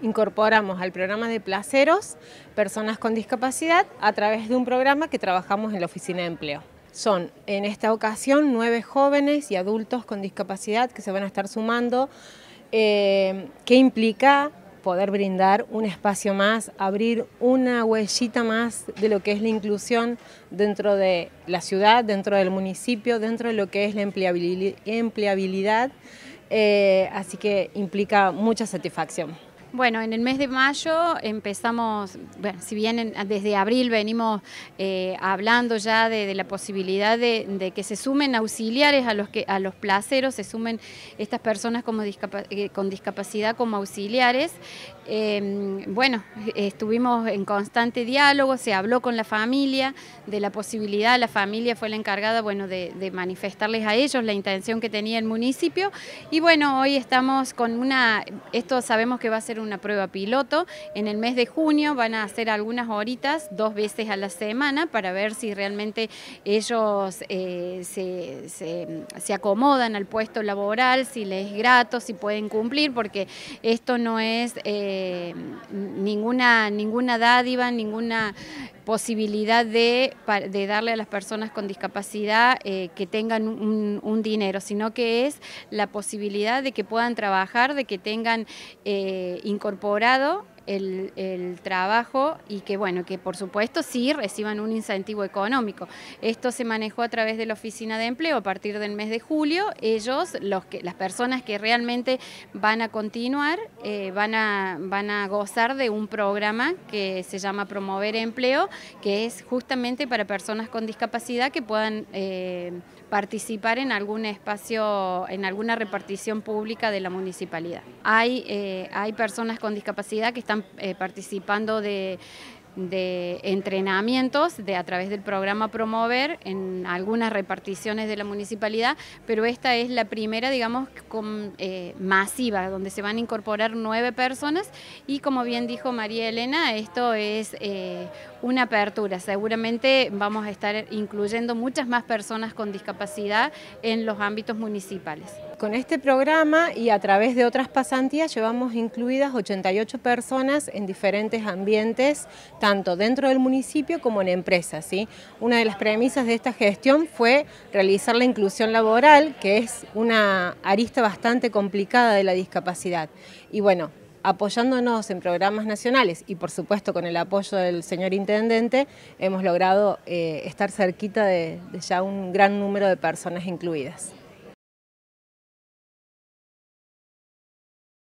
Incorporamos al programa de Placeros personas con discapacidad a través de un programa que trabajamos en la Oficina de Empleo. Son en esta ocasión nueve jóvenes y adultos con discapacidad que se van a estar sumando, eh, que implica poder brindar un espacio más, abrir una huellita más de lo que es la inclusión dentro de la ciudad, dentro del municipio, dentro de lo que es la empleabilidad, eh, así que implica mucha satisfacción. Bueno, en el mes de mayo empezamos, bueno, si bien desde abril venimos eh, hablando ya de, la posibilidad de, que se sumen auxiliares a los, que, a los placeros, se sumen estas personas como eh, con discapacidad como auxiliares, Em, bueno, estuvimos en constante diálogo, se habló con la familia de la posibilidad, la familia fue la encargada bueno, de, manifestarles a ellos la intención que tenía el municipio y bueno, hoy estamos con una, esto sabemos que va a ser una prueba piloto, en el mes de junio van a hacer algunas horitas, dos veces a la semana para ver si realmente ellos eh, se, acomodan al puesto laboral, si les es grato, si pueden cumplir, porque esto no es... Eh, eh, ninguna, ninguna dádiva, ninguna posibilidad de, darle a las personas con discapacidad eh, que tengan un, dinero, sino que es la posibilidad de que puedan trabajar, de que tengan eh, incorporado el, trabajo y que, bueno, que por supuesto sí reciban un incentivo económico. Esto se manejó a través de la Oficina de Empleo a partir del mes de julio. Ellos, las personas que realmente van a continuar, eh, van, a, van a gozar de un programa que se llama Promover Empleo, que es justamente para personas con discapacidad que puedan eh, participar en algún espacio, en alguna repartición pública de la municipalidad. Hay, eh, hay personas con discapacidad que están eh, participando de, entrenamientos de, a través del programa Promover en algunas reparticiones de la municipalidad, pero esta es la primera, digamos, eh, masiva, donde se van a incorporar nueve personas y como bien dijo María Elena, esto es eh, una apertura. Seguramente vamos a estar incluyendo muchas más personas con discapacidad en los ámbitos municipales. Con este programa y a través de otras pasantías llevamos incluidas 88 personas en diferentes ambientes, tanto dentro del municipio como en empresas. ¿sí? Una de las premisas de esta gestión fue realizar la inclusión laboral, que es una arista bastante complicada de la discapacidad. Y bueno, apoyándonos en programas nacionales y por supuesto con el apoyo del señor intendente, hemos logrado eh, estar cerquita de ya un gran número de personas incluidas.